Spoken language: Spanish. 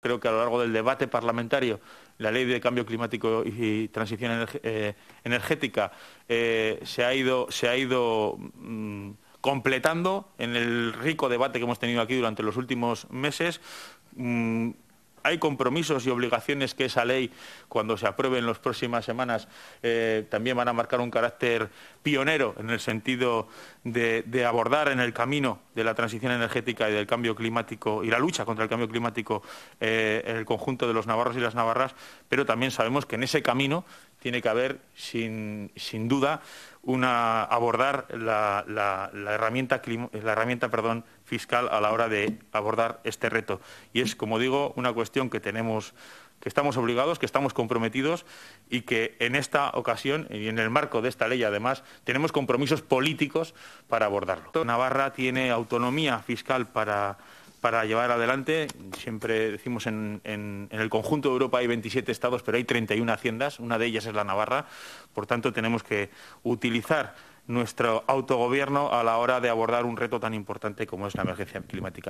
Creo que a lo largo del debate parlamentario, la ley de cambio climático y transición eh, energética eh, se ha ido, se ha ido mm, completando en el rico debate que hemos tenido aquí durante los últimos meses. Mm, hay compromisos y obligaciones que esa ley, cuando se apruebe en las próximas semanas, eh, también van a marcar un carácter pionero en el sentido de, abordar en el camino de la transición energética y del cambio climático y la lucha contra el cambio climático eh, en el conjunto de los navarros y las navarras, pero también sabemos que en ese camino tiene que haber, sin, duda, una, abordar la, herramienta, perdón, fiscal a la hora de abordar este reto. Y es, como digo, una cuestión que tenemos que estamos obligados, que estamos comprometidos y que en esta ocasión y en el marco de esta ley, además, tenemos compromisos políticos para abordarlo. Navarra tiene autonomía fiscal para para llevar adelante. Siempre decimos en, en, el conjunto de Europa hay 27 estados, pero hay 31 haciendas, una de ellas es la Navarra, por tanto tenemos que utilizar nuestro autogobierno a la hora de abordar un reto tan importante como es la emergencia climática.